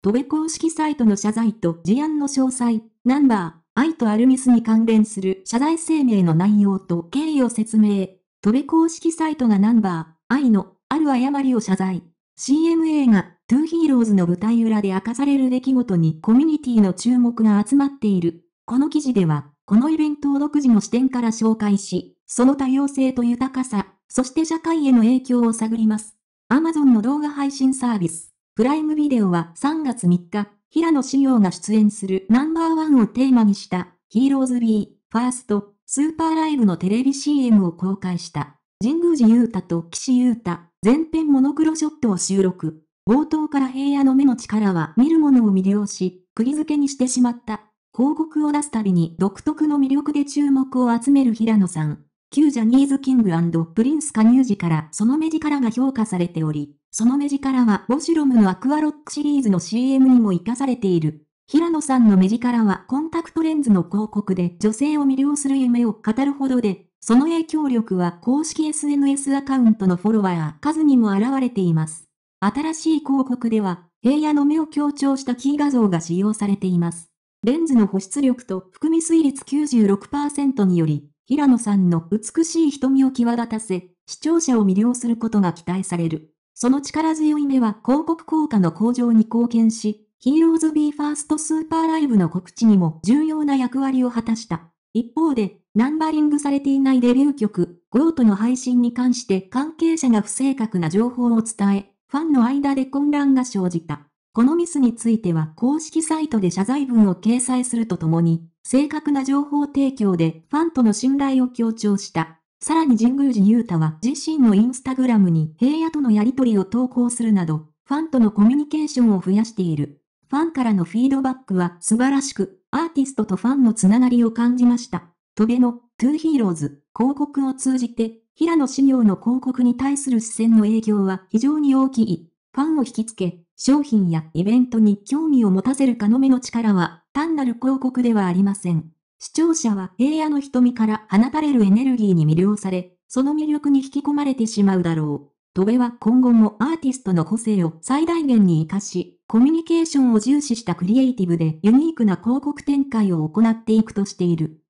戸部公式サイトの謝罪と事案の詳細、ナンバー、愛とアルミスに関連する謝罪声明の内容と経緯を説明。戸部公式サイトがナンバー、愛の、ある誤りを謝罪。CM 映画、トゥーヒーローズの舞台裏で明かされる出来事にコミュニティの注目が集まっている。この記事では、このイベントを独自の視点から紹介し、その多様性と豊かさ、そして社会への影響を探ります。Amazon の動画配信サービス。プライムビデオは3月3日、平野紫耀が出演するナンバーワンをテーマにした、ヒーローズビー、ファースト、スーパーライブのテレビ CM を公開した。神宮寺優太と岸優太、全編モノクロショットを収録。冒頭から平野の目の力は見る者を魅了し、釘付けにしてしまった。広告を出すたびに独特の魅力で注目を集める平野さん。旧ジャニーズキングプリンス加入時からその目力が評価されており、その目力はウォシュロムのアクアロックシリーズの CM にも活かされている。平野さんの目力はコンタクトレンズの広告で女性を魅了する夢を語るほどで、その影響力は公式 SNS アカウントのフォロワー数にも現れています。新しい広告では、平野の目を強調したキー画像が使用されています。レンズの保湿力と含み水率96%により、平野さんの美しい瞳を際立たせ、視聴者を魅了することが期待される。その力強い目は広告効果の向上に貢献し、ヒーローズビーファーストスーパーライブの告知にも重要な役割を果たした。一方で、ナンバリングされていないデビュー曲、ゴートの配信に関して関係者が不正確な情報を伝え、ファンの間で混乱が生じた。このミスについては公式サイトで謝罪文を掲載するとともに、正確な情報提供でファンとの信頼を強調した。さらに神宮寺勇太は自身のインスタグラムに平野とのやりとりを投稿するなど、ファンとのコミュニケーションを増やしている。ファンからのフィードバックは素晴らしく、アーティストとファンのつながりを感じました。トベの、トゥーヒーローズ、広告を通じて、平野紫耀の広告に対する視線の影響は非常に大きい。ファンを引きつけ、商品やイベントに興味を持たせるかの目の力は、単なる広告ではありません。視聴者は平野の瞳から放たれるエネルギーに魅了され、その魅力に引き込まれてしまうだろう。戸部は今後もアーティストの個性を最大限に活かし、コミュニケーションを重視したクリエイティブでユニークな広告展開を行っていくとしている。